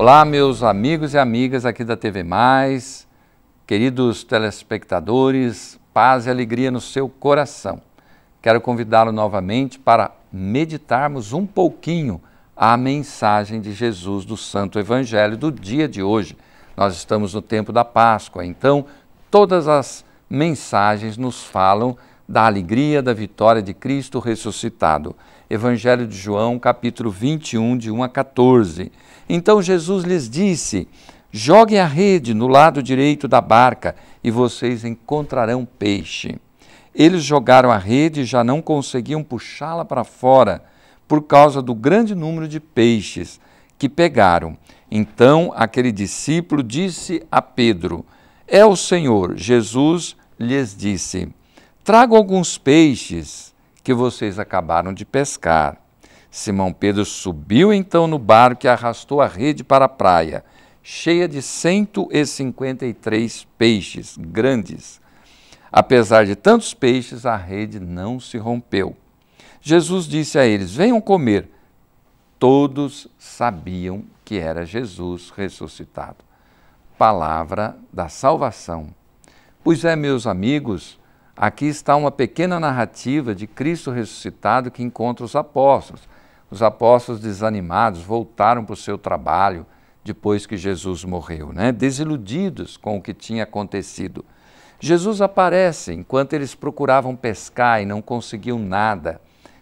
Olá, meus amigos e amigas aqui da TV Mais, queridos telespectadores, paz e alegria no seu coração. Quero convidá-lo novamente para meditarmos um pouquinho a mensagem de Jesus do Santo Evangelho do dia de hoje. Nós estamos no tempo da Páscoa, então todas as mensagens nos falam da alegria da vitória de Cristo ressuscitado. Evangelho de João, capítulo 21, de 1 a 14. Então Jesus lhes disse: Joguem a rede no lado direito da barca e vocês encontrarão peixe. Eles jogaram a rede e já não conseguiam puxá-la para fora por causa do grande número de peixes que pegaram. Então aquele discípulo disse a Pedro: É o Senhor. Jesus lhes disse: Trago alguns peixes que vocês acabaram de pescar. Simão Pedro subiu então no barco e arrastou a rede para a praia, cheia de 153 peixes grandes. Apesar de tantos peixes, a rede não se rompeu. Jesus disse a eles: Venham comer. Todos sabiam que era Jesus ressuscitado. Palavra da salvação. Pois é, meus amigos, Aqui está uma pequena narrativa de Cristo ressuscitado que encontra os apóstolos. Os apóstolos desanimados voltaram para o seu trabalho depois que Jesus morreu, né? desiludidos com o que tinha acontecido. Jesus aparece enquanto eles procuravam pescar e não conseguiam nada.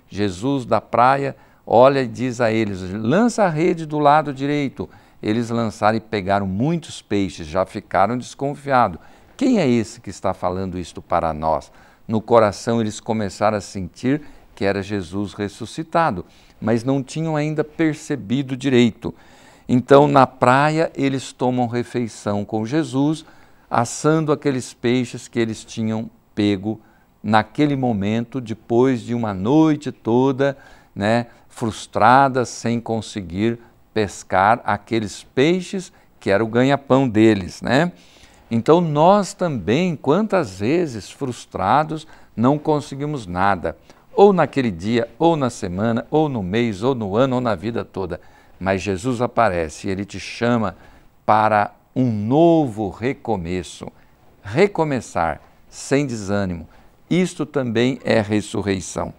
Jesus da praia olha e diz a eles: lança a rede do lado direito. Eles lançaram e pegaram muitos peixes, já ficaram desconfiados quem é esse que está falando isto para nós? No coração eles começaram a sentir que era Jesus ressuscitado, mas não tinham ainda percebido direito. Então, na praia, eles tomam refeição com Jesus, assando aqueles peixes que eles tinham pego naquele momento, depois de uma noite toda, né, frustrada, sem conseguir pescar aqueles peixes que era o ganha-pão deles, né? Então, nós também, quantas vezes frustrados, não conseguimos nada, ou naquele dia, ou na semana, ou no mês, ou no ano, ou na vida toda. Mas Jesus aparece e ele te chama para um novo recomeço. Recomeçar sem desânimo. Isto também é ressurreição.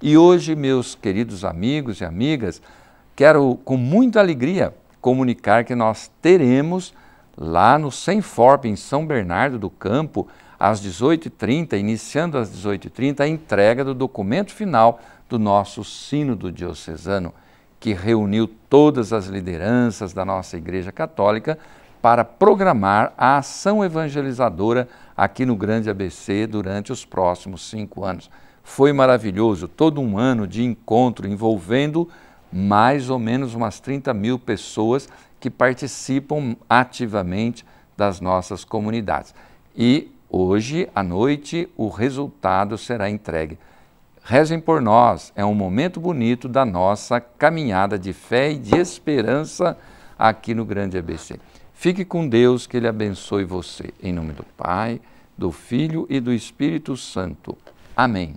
E hoje, meus queridos amigos e amigas, quero com muita alegria comunicar que nós teremos lá no Semforp, em São Bernardo do Campo, às 18h30, iniciando às 18h30, a entrega do documento final do nosso Sínodo Diocesano, que reuniu todas as lideranças da nossa Igreja Católica para programar a ação evangelizadora aqui no Grande ABC durante os próximos cinco anos. Foi maravilhoso, todo um ano de encontro envolvendo mais ou menos umas 30 mil pessoas que participam ativamente das nossas comunidades. E hoje à noite o resultado será entregue. Rezem por nós, é um momento bonito da nossa caminhada de fé e de esperança aqui no Grande ABC. Fique com Deus, que Ele abençoe você. Em nome do Pai, do Filho e do Espírito Santo. Amém.